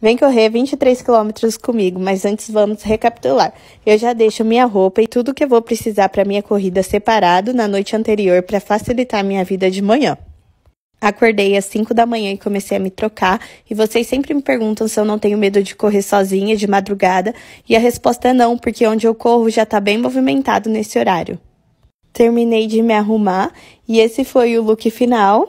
Vem correr 23 quilômetros comigo, mas antes vamos recapitular. Eu já deixo minha roupa e tudo que eu vou precisar para minha corrida separado na noite anterior para facilitar minha vida de manhã. Acordei às 5 da manhã e comecei a me trocar, e vocês sempre me perguntam se eu não tenho medo de correr sozinha de madrugada, e a resposta é não, porque onde eu corro já está bem movimentado nesse horário. Terminei de me arrumar e esse foi o look final.